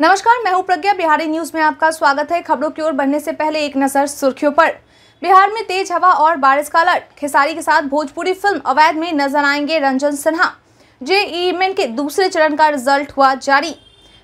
नमस्कार मैं हूं प्रज्ञा बिहारी न्यूज में आपका स्वागत है खबरों की ओर बढ़ने से पहले एक नजर सुर्खियों पर बिहार में तेज हवा और बारिश का अलर्ट खेसारी के साथ भोजपुरी फिल्म अवैध में नजर आएंगे रंजन सिन्हा जेई मेन के दूसरे चरण का रिजल्ट हुआ जारी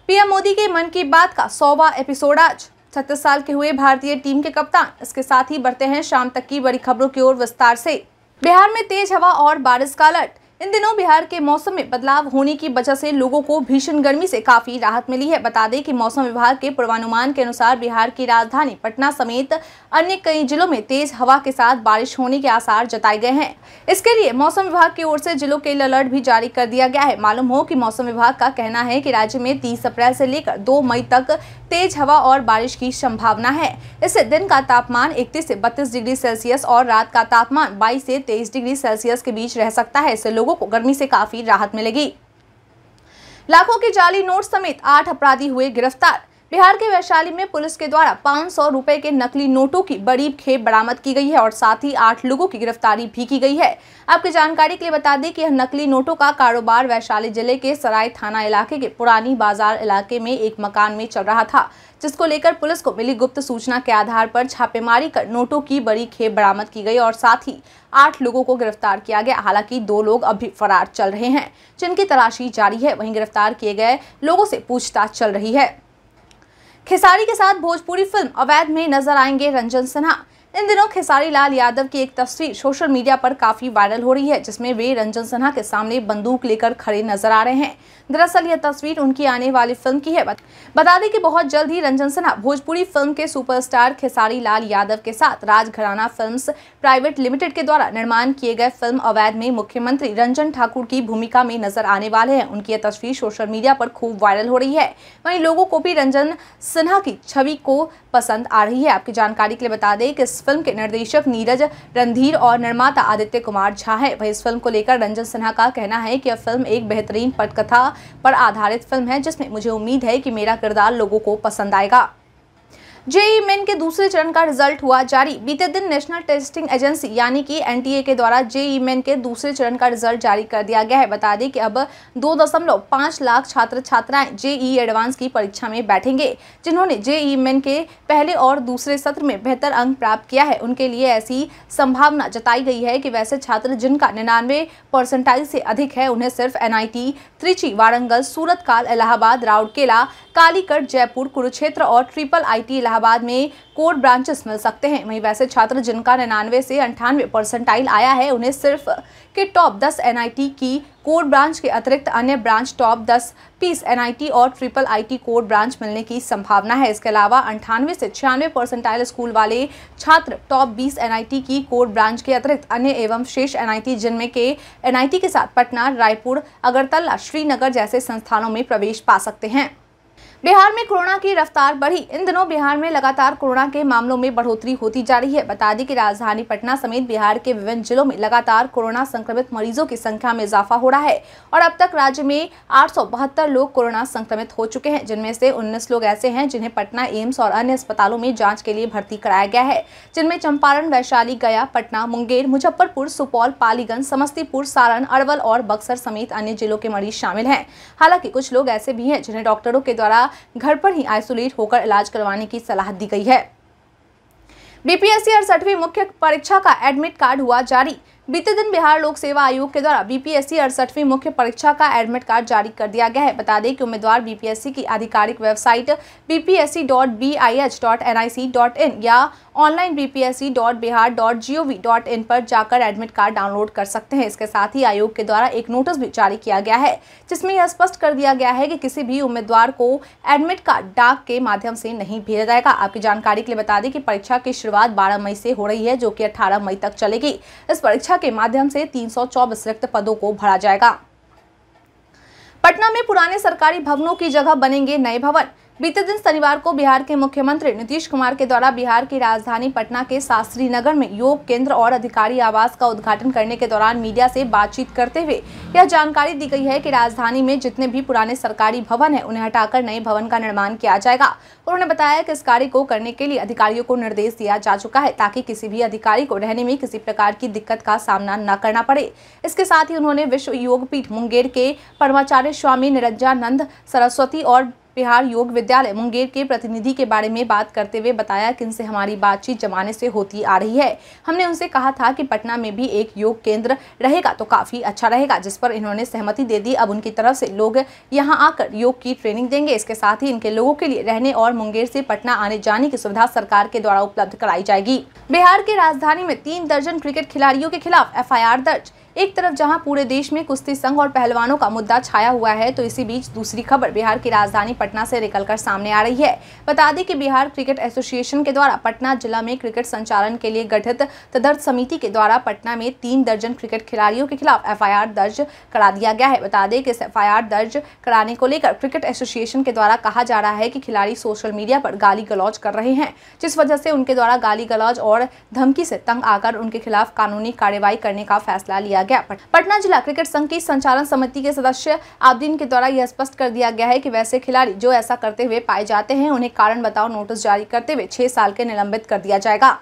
पीएम मोदी के मन की बात का सौवा एपिसोड आज छत्तीस साल के हुए भारतीय टीम के कप्तान इसके साथ ही बढ़ते हैं शाम तक की बड़ी खबरों की ओर विस्तार से बिहार में तेज हवा और बारिश का अलर्ट इन दिनों बिहार के मौसम में बदलाव होने की वजह से लोगों को भीषण गर्मी से काफी राहत मिली है बता दें कि मौसम विभाग के पूर्वानुमान के अनुसार बिहार की राजधानी पटना समेत अन्य कई जिलों में तेज हवा के साथ बारिश होने के आसार जताए गए हैं इसके लिए मौसम विभाग की ओर से जिलों के लिए अलर्ट भी जारी कर दिया गया है मालूम हो की मौसम विभाग का कहना है की राज्य में तीस अप्रैल से लेकर दो मई तक तेज हवा और बारिश की संभावना है इससे दिन का तापमान इकतीस से बत्तीस डिग्री सेल्सियस और रात का तापमान बाईस से तेईस डिग्री सेल्सियस के बीच रह सकता है इससे लोगों लोगों को गर्मी से काफी राहत मिलेगी लाखों के जाली नोट समेत आठ अपराधी हुए गिरफ्तार बिहार के वैशाली में पुलिस के द्वारा पाँच सौ रुपए के नकली नोटों की बड़ी खेप बरामद की गई है और साथ ही आठ लोगों की गिरफ्तारी भी की गई है आपकी जानकारी के लिए बता दें कि यह नकली नोटों का कारोबार वैशाली जिले के सराय थाना इलाके के पुरानी बाजार इलाके में एक मकान में चल रहा था जिसको लेकर पुलिस को मिली गुप्त सूचना के आधार पर छापेमारी कर नोटों की बड़ी खेप बरामद की गई और साथ ही आठ लोगों को गिरफ्तार किया गया हालांकि दो लोग अभी फरार चल रहे हैं जिनकी तलाशी जारी है वहीं गिरफ्तार किए गए लोगों से पूछताछ चल रही है खिसारी के साथ भोजपुरी फिल्म अवैध में नजर आएंगे रंजन सिन्हा इन दिनों खेसारी लाल यादव की एक तस्वीर सोशल मीडिया पर काफी वायरल हो रही है जिसमें वे रंजन सिन्हा के सामने बंदूक लेकर खड़े नजर आ रहे हैं दरअसल यह तस्वीर उनकी आने वाली फिल्म की है बता दें कि बहुत जल्द ही रंजन सिन्हा भोजपुरी फिल्म के सुपरस्टार खेसारी लाल यादव के साथ राजघराना फिल्म प्राइवेट लिमिटेड के द्वारा निर्माण किए गए फिल्म अवैध में मुख्यमंत्री रंजन ठाकुर की भूमिका में नजर आने वाले हैं उनकी यह तस्वीर सोशल मीडिया पर खूब वायरल हो रही है वहीं लोगों को भी रंजन सिन्हा की छवि को पसंद आ रही है आपकी जानकारी के लिए बता दें कि फिल्म के निर्देशक नीरज रणधीर और निर्माता आदित्य कुमार झा है वही इस फिल्म को लेकर रंजन सिन्हा का कहना है कि यह फिल्म एक बेहतरीन पटकथा पर आधारित फिल्म है जिसमें मुझे उम्मीद है कि मेरा किरदार लोगों को पसंद आएगा जेई मेन के दूसरे चरण का रिजल्ट हुआ जारी बीते दिन नेशनल टेस्टिंग एजेंसी यानी कि एनटीए के द्वारा जेई मेन के दूसरे चरण का रिजल्ट जारी कर दिया गया है बता दें कि अब दो दशमलव लाख छात्र छात्राएं जेई एडवांस की परीक्षा में बैठेंगे जिन्होंने जेई मेन के पहले और दूसरे सत्र में बेहतर अंक प्राप्त किया है उनके लिए ऐसी संभावना जताई गई है कि वैसे छात्र जिनका निन्यानवे परसेंटाइज से अधिक है उन्हें सिर्फ एनआईटी त्रिची वारंगल सूरत काल इलाहाबाद राउरकेला कालीकट जयपुर कुरुक्षेत्र और ट्रिपल आई इलाहाबाद में कोर ब्रांचेस मिल सकते हैं वहीं वैसे छात्र जिनका निन्यानवे से अंठानवे परसेंटाइल आया है उन्हें सिर्फ के टॉप 10 एनआईटी की कोर ब्रांच के अतिरिक्त अन्य ब्रांच टॉप 10 पीस एनआईटी और ट्रिपल आईटी कोर ब्रांच मिलने की संभावना है इसके अलावा अंठानवे से छियानवे परसेंटाइल स्कूल वाले छात्र टॉप बीस एनआईटी की कोर ब्रांच के अतिरिक्त अन्य एवं शेष एनआईटी जिनमें के एनआईटी के साथ पटना रायपुर अगरतला श्रीनगर जैसे संस्थानों में प्रवेश पा सकते हैं बिहार में कोरोना की रफ्तार बढ़ी इन दिनों बिहार में लगातार कोरोना के मामलों में बढ़ोतरी होती जा रही है बता दें कि राजधानी पटना समेत बिहार के विभिन्न जिलों में लगातार कोरोना संक्रमित मरीजों की संख्या में इजाफा हो रहा है और अब तक राज्य में आठ लोग कोरोना संक्रमित हो चुके हैं जिनमें से उन्नीस लोग ऐसे हैं जिन्हें पटना एम्स और अन्य अस्पतालों में जाँच के लिए भर्ती कराया गया है जिनमें चंपारण वैशाली गया पटना मुंगेर मुजफ्फरपुर सुपौल पालीगंज समस्तीपुर सारण अरवल और बक्सर समेत अन्य जिलों के मरीज शामिल हैं हालांकि कुछ लोग ऐसे भी हैं जिन्हें डॉक्टरों के द्वारा घर पर ही आइसोलेट होकर इलाज करवाने की सलाह दी गई है बीपीएससी अड़सठवीं मुख्य परीक्षा का एडमिट कार्ड हुआ जारी बीते दिन बिहार लोक सेवा आयोग के द्वारा बीपीएससी अड़सठवीं मुख्य परीक्षा का एडमिट कार्ड जारी कर दिया गया है बता दें कि उम्मीदवार बीपीएससी की आधिकारिक वेबसाइट बीपीएससी बी या ऑनलाइन बी पर जाकर एडमिट कार्ड डाउनलोड कर सकते हैं इसके साथ ही आयोग के द्वारा एक नोटिस भी जारी किया गया है जिसमें यह स्पष्ट कर दिया गया है कि किसी भी उम्मीदवार को एडमिट कार्ड डाक के माध्यम से नहीं भेजा जाएगा आपकी जानकारी के लिए बता दें कि परीक्षा की शुरुआत बारह मई से हो रही है जो की अठारह मई तक चलेगी इस परीक्षा के माध्यम से तीन रिक्त पदों को भरा जाएगा पटना में पुराने सरकारी भवनों की जगह बनेंगे नए भवन बीते दिन शनिवार को बिहार के मुख्यमंत्री नीतीश कुमार के द्वारा बिहार की राजधानी पटना के शास्त्री नगर में योग केंद्र और अधिकारी आवास का उद्घाटन करने के दौरान मीडिया से बातचीत करते हुए यह जानकारी दी गई है कि राजधानी में जितने भी पुराने सरकारी भवन हैं उन्हें हटाकर नए भवन का निर्माण किया जाएगा उन्होंने बताया कि इस कार्य को करने के लिए अधिकारियों को निर्देश दिया जा चुका है ताकि किसी भी अधिकारी को रहने में किसी प्रकार की दिक्कत का सामना न करना पड़े इसके साथ ही उन्होंने विश्व योग पीठ मुंगेर के परमाचार्य स्वामी निरंजानंद सरस्वती और बिहार योग विद्यालय मुंगेर के प्रतिनिधि के बारे में बात करते हुए बताया कि इनसे हमारी बातचीत जमाने से होती आ रही है हमने उनसे कहा था कि पटना में भी एक योग केंद्र रहेगा तो काफ़ी अच्छा रहेगा जिस पर इन्होंने सहमति दे दी अब उनकी तरफ से लोग यहाँ आकर योग की ट्रेनिंग देंगे इसके साथ ही इनके लोगों के लिए रहने और मुंगेर से पटना आने जाने की सुविधा सरकार के द्वारा उपलब्ध कराई जाएगी बिहार की राजधानी में तीन दर्जन क्रिकेट खिलाड़ियों के खिलाफ एफ दर्ज एक तरफ जहां पूरे देश में कुश्ती संघ और पहलवानों का मुद्दा छाया हुआ है तो इसी बीच दूसरी खबर बिहार की राजधानी पटना से निकलकर सामने आ रही है बता दें कि बिहार क्रिकेट एसोसिएशन के द्वारा पटना जिला में क्रिकेट संचालन के लिए गठित तदर्थ समिति के द्वारा पटना में तीन दर्जन क्रिकेट खिलाड़ियों के खिलाफ एफ दर्ज करा दिया गया है बता दें कि इस दर्ज कराने को लेकर क्रिकेट एसोसिएशन के द्वारा कहा जा रहा है कि खिलाड़ी सोशल मीडिया पर गाली गलौज कर रहे हैं जिस वजह से उनके द्वारा गाली गलौज और धमकी से तंग आकर उनके खिलाफ कानूनी कार्यवाही करने का फैसला लिया गया पटना जिला क्रिकेट संघ की संचालन समिति के सदस्य आबदीन के द्वारा यह स्पष्ट कर दिया गया है कि वैसे खिलाड़ी अधिकारी जो ऐसा करते हुए पाए जाते हैं उन्हें कारण बताओ नोटिस जारी करते हुए छह साल के निलंबित कर दिया जाएगा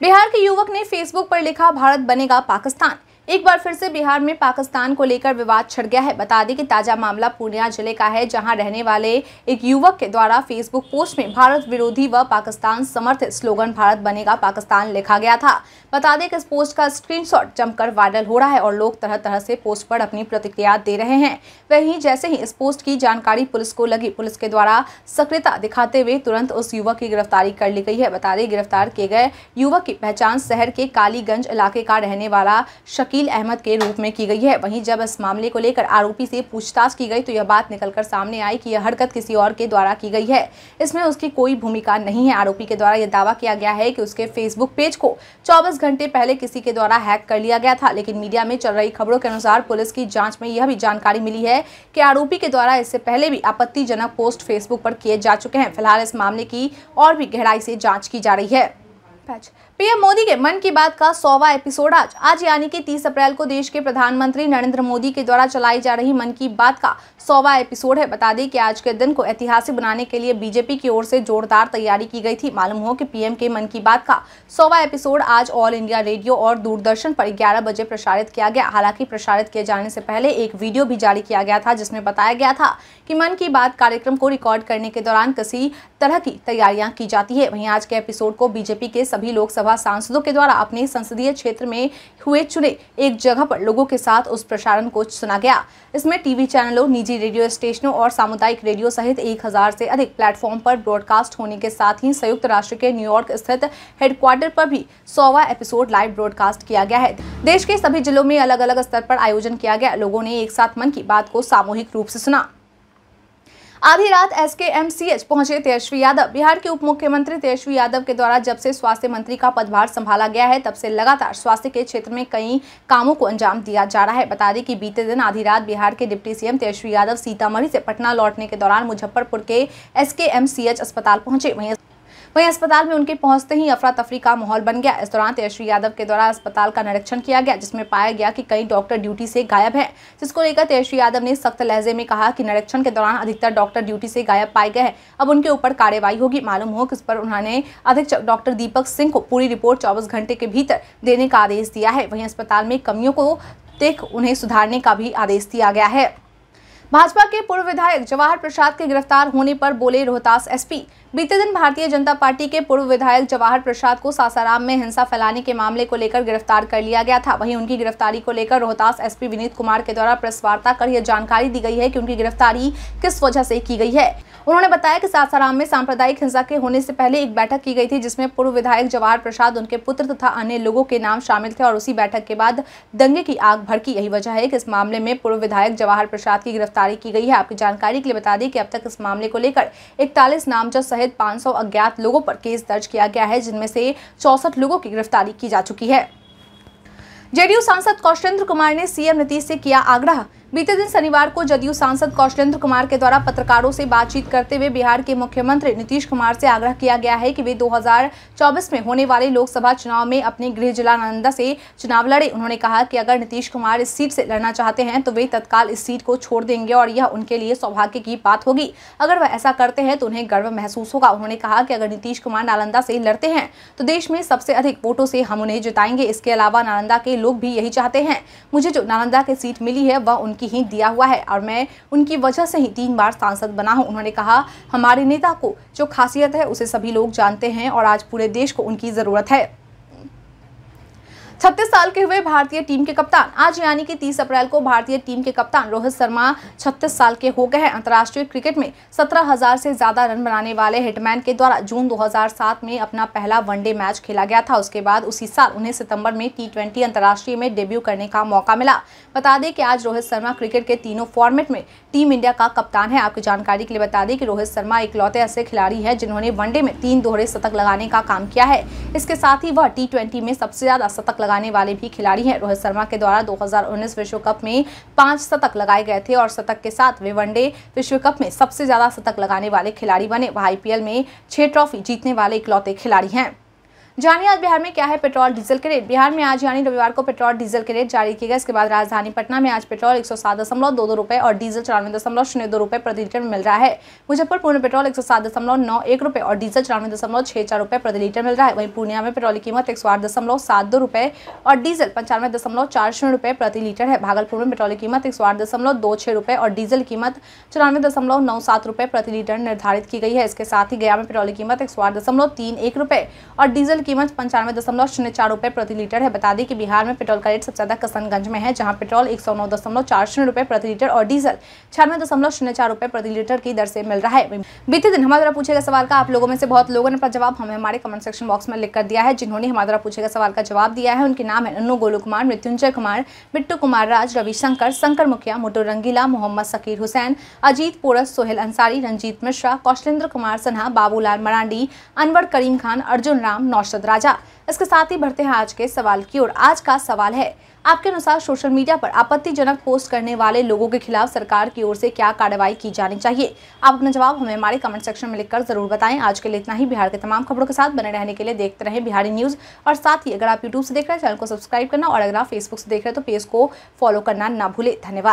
बिहार के युवक ने फेसबुक पर लिखा भारत बनेगा पाकिस्तान एक बार फिर से बिहार में पाकिस्तान को लेकर विवाद छिड़ गया है बता दें कि ताजा मामला पूर्णिया जिले का है जहां रहने वाले एक युवक के द्वारा फेसबुक पोस्ट में भारत विरोधी व पाकिस्तान समर्थित स्लोगन भारत बनेगा पाकिस्तान लिखा गया था बता दें कि इस पोस्ट का स्क्रीनशॉट जमकर वायरल हो रहा है और लोग तरह तरह से पोस्ट पर अपनी प्रतिक्रिया दे रहे हैं वही जैसे ही इस पोस्ट की जानकारी पुलिस को लगी पुलिस के द्वारा सक्रियता दिखाते हुए तुरंत उस युवक की गिरफ्तारी कर ली गई है बता दें गिरफ्तार किए गए युवक की पहचान शहर के कालीगंज इलाके का रहने वाला शकी अकील अहमद के रूप में की गई है वहीं जब इस मामले को लेकर आरोपी से पूछताछ की गई तो यह बात निकलकर सामने आई कि यह हरकत किसी और के द्वारा की गई है इसमें उसकी कोई भूमिका नहीं है आरोपी के द्वारा यह दावा किया गया है कि उसके फेसबुक पेज को चौबीस घंटे पहले किसी के द्वारा हैक कर लिया गया था लेकिन मीडिया में चल रही खबरों के अनुसार पुलिस की जाँच में यह भी जानकारी मिली है कि आरोपी के द्वारा इससे पहले भी आपत्तिजनक पोस्ट फेसबुक पर किए जा चुके हैं फिलहाल इस मामले की और भी गहराई से जाँच की जा रही है पैच पीएम मोदी के मन की बात का सौवा एपिसोड आज आज यानी कि 30 अप्रैल को देश के प्रधानमंत्री नरेंद्र मोदी के द्वारा चलाई जा रही मन की बात का सौवा एपिसोड है बता दें कि आज के दिन को ऐतिहासिक बनाने के लिए बीजेपी की ओर से जोरदार तैयारी की गई थी मालूम हो कि पीएम के मन की बात का सौवा एपिसोड आज ऑल इंडिया रेडियो और दूरदर्शन पर ग्यारह बजे प्रसारित किया गया हालांकि प्रसारित किए जाने से पहले एक वीडियो भी जारी किया गया था जिसमें बताया गया था कि मन की बात कार्यक्रम को रिकॉर्ड करने के दौरान किसी तरह की तैयारियां की जाती है वहीं आज के एपिसोड को बीजेपी के सभी लोकसभा लोकसभा सांसदों के द्वारा अपने संसदीय क्षेत्र में हुए चुने एक जगह पर लोगों के साथ उस प्रसारण को सुना गया इसमें टीवी चैनलों निजी रेडियो स्टेशनों और सामुदायिक रेडियो सहित एक हजार से अधिक प्लेटफॉर्म पर ब्रॉडकास्ट होने के साथ ही संयुक्त राष्ट्र के न्यूयॉर्क स्थित हेडक्वार्टर पर भी सौवा एपिसोड लाइव ब्रॉडकास्ट किया गया है देश के सभी जिलों में अलग अलग स्तर पर आयोजन किया गया लोगों ने एक साथ मन की बात को सामूहिक रूप से सुना आधी रात एसकेएमसीएच पहुंचे तेजस्वी यादव बिहार के उप मुख्यमंत्री तेजस्वी यादव के द्वारा जब से स्वास्थ्य मंत्री का पदभार संभाला गया है तब से लगातार स्वास्थ्य के क्षेत्र में कई कामों को अंजाम दिया जा रहा है बता दें कि बीते दिन आधी रात बिहार के डिप्टी सीएम तेजस्वी यादव सीतामढ़ी से पटना लौटने के दौरान मुजफ्फरपुर के एसकेएमसीएच अस्पताल पहुंचे वहीं वहीं अस्पताल में उनके पहुंचते ही अफरा तफरी का माहौल बन गया इस दौरान तेजस्वी यादव के द्वारा अस्पताल का निरीक्षण किया गया जिसमें पाया गया कि कई डॉक्टर ड्यूटी से गायब है जिसको लेकर तेजस्वी यादव ने सख्त लहजे में कहा कि निरीक्षण के दौरान अधिकतर डॉक्टर ड्यूटी से गायब पाए गए हैं अब उनके ऊपर कार्रवाई होगी मालूम हो कि पर उन्होंने अधीक्षक डॉक्टर दीपक सिंह को पूरी रिपोर्ट चौबीस घंटे के भीतर देने का आदेश दिया है वहीं अस्पताल में कमियों को देख उन्हें सुधारने का भी आदेश दिया गया है भाजपा के पूर्व विधायक जवाहर प्रसाद के गिरफ्तार होने पर बोले रोहतास एसपी बीते दिन भारतीय जनता पार्टी के पूर्व विधायक जवाहर प्रसाद को सासाराम में हिंसा फैलाने के मामले को लेकर गिरफ्तार कर लिया गया था वहीं उनकी गिरफ्तारी को लेकर रोहतास एसपी विनीत कुमार के द्वारा प्रेस वार्ता कर यह जानकारी दी गई है कि उनकी गिरफ्तारी किस वजह से की गई है उन्होंने बताया कि सासाराम में सांप्रदायिक हिंसा के होने से पहले एक बैठक की गई थी जिसमें पूर्व विधायक जवाहर प्रसाद उनके पुत्र तथा अन्य लोगों के नाम शामिल थे और उसी बैठक के बाद दंगे की आग भड़की यही वजह है कि इस मामले में पूर्व विधायक जवाहर प्रसाद की गिरफ्तार गिरफ्तारी की गई है आपकी जानकारी के लिए बता दें कि अब तक इस मामले को लेकर इकतालीस नामजद सहित 500 अज्ञात लोगों पर केस दर्ज किया गया है जिनमें से चौसठ लोगों की गिरफ्तारी की जा चुकी है जेडीयू सांसद कौशलेंद्र कुमार ने सीएम नीतीश से किया आग्रह बीते दिन शनिवार को जदयू सांसद कौशलेंद्र कुमार के द्वारा पत्रकारों से बातचीत करते हुए बिहार के मुख्यमंत्री नीतीश कुमार से आग्रह किया गया है कि वे 2024 में होने वाले लोकसभा चुनाव में अपने गृह जिला नालंदा से चुनाव लड़े उन्होंने कहा कि अगर नीतीश कुमार इस सीट से लड़ना चाहते हैं तो वे तत्काल इस सीट को छोड़ देंगे और यह उनके लिए सौभाग्य की बात होगी अगर वह ऐसा करते हैं तो उन्हें गर्व महसूस होगा उन्होंने कहा कि अगर नीतीश कुमार नालंदा से लड़ते हैं तो देश में सबसे अधिक वोटों से हम उन्हें जिताएंगे इसके अलावा नालंदा के लोग भी यही चाहते हैं मुझे जो नालंदा की सीट मिली है वह उन उनकी ही दिया हुआ है और मैं उनकी वजह से ही तीन बार सांसद बना हूँ उन्होंने कहा हमारे नेता को जो खासियत है उसे सभी लोग जानते हैं और आज पूरे देश को उनकी ज़रूरत है छत्तीस साल के हुए भारतीय टीम के कप्तान आज यानी कि 30 अप्रैल को भारतीय टीम के कप्तान रोहित शर्मा 36 साल के हो गए हैं अंतर्राष्ट्रीय क्रिकेट में 17,000 से ज्यादा रन बनाने वाले हिटमैन के द्वारा जून 2007 में अपना पहला वनडे मैच खेला गया था उसके बाद उसी साल उन्हें सितंबर में टी ट्वेंटी में डेब्यू करने का मौका मिला बता दें कि आज रोहित शर्मा क्रिकेट के तीनों फॉर्मेट में टीम इंडिया का कप्तान है आपकी जानकारी के लिए बता दें कि रोहित शर्मा एक ऐसे खिलाड़ी है जिन्होंने वनडे में तीन दोहरे शतक लगाने का काम किया है इसके साथ ही वह टी में सबसे ज्यादा शतक लगाने वाले भी खिलाड़ी हैं रोहित शर्मा के द्वारा 2019 विश्व कप में पांच शतक लगाए गए थे और शतक के साथ वे वनडे विश्व कप में सबसे ज्यादा शतक लगाने वाले खिलाड़ी बने वह आईपीएल में छह ट्रॉफी जीतने वाले इकलौते खिलाड़ी हैं जानिए आज बिहार में क्या है पेट्रोल डीजल के रेट बिहार में आज यानी रविवार को पेट्रोल डीजल के रेट जारी किए गए इसके बाद राजधानी पटना में आज पेट्रोल एक सौ सात दशमलव दो दो रुपये और डीजल चौरानवे दशमलव शून्य दो रुपये प्रति लीटर मिल रहा है मुजफ्फरपुर में पेट्रोल एक सौ सात दशमलव नौ एक रुपये और डीजल चौरानवे दशमलव छह चार रुपए प्रति लीटर मिल रहा है वहीं पूर्णिया में पेट्रोल की कीमत एक सौ दशमलव सात दो रुपये और डीजल पंचानवे दशमलव चार शून्य रुपये प्रति लीटर है भागलपुर में पेट्रोल की कीमत एक सौ दशमलव दो रुपये और डीजल कीमत चौरानवे दशमलव नौ सात रुपये प्रति लीटर निर्धारित की गई है इसके साथ ही गया में पेट्रोल की कीमत एक सौ दशमलव तीन एक रुपये और डीजल कीमत पंचानवे दशमलव शून्य चार रुपए प्रति लीटर है बता दें कि बिहार में पेट्रोल का रेट सबसे ज़्यादा कसनगंज में है जहां पेट्रोल एक सौ नौ दशमलव चार शून्य रुपए प्रति लीटर और डीजल छियानवे दशमलव शून्य चार रुपए प्रति लीटर की दर से मिल रहा है बीते दिन हमारे द्वारा पूछे गए सवाल का आप लोगों में से बहुत लोगों ने अपना जवाब हमें हमारे कमेंट सेक्शन बॉक्स में लिख कर दिया है जिन्होंने हमारे द्वारा पूछे गए सवाल का जवाब दिया है उनके नाम है अनु गोलू कुमार मृत्युंजय कुमार बिट्टू कुमार राज रविशंकर शंकर मुखिया मोटो रंगीला मोहम्मद सकीर हुसैन अजीत पोरस सोहेल अंसारी रंजीत मिश्रा कौशलेंद्र कुमार सिन्हा बाबूलाल मरांडी अनवर करीम खान अर्जुन राम नौशद हर्षद राजा इसके साथ ही बढ़ते हैं आज के सवाल की ओर आज का सवाल है आपके अनुसार सोशल मीडिया पर आपत्तिजनक पोस्ट करने वाले लोगों के खिलाफ सरकार की ओर से क्या कार्रवाई की जानी चाहिए आप अपना जवाब हमें हमारे कमेंट सेक्शन में लिखकर जरूर बताएं आज के लिए इतना ही बिहार के तमाम खबरों के साथ बने रहने के लिए देखते रहें बिहारी न्यूज और साथ ही अगर आप यूट्यूब से देख रहे हैं चैनल को सब्सक्राइब करना और अगर आप फेसबुक से देख रहे हैं तो पेज को फॉलो करना ना भूले धन्यवाद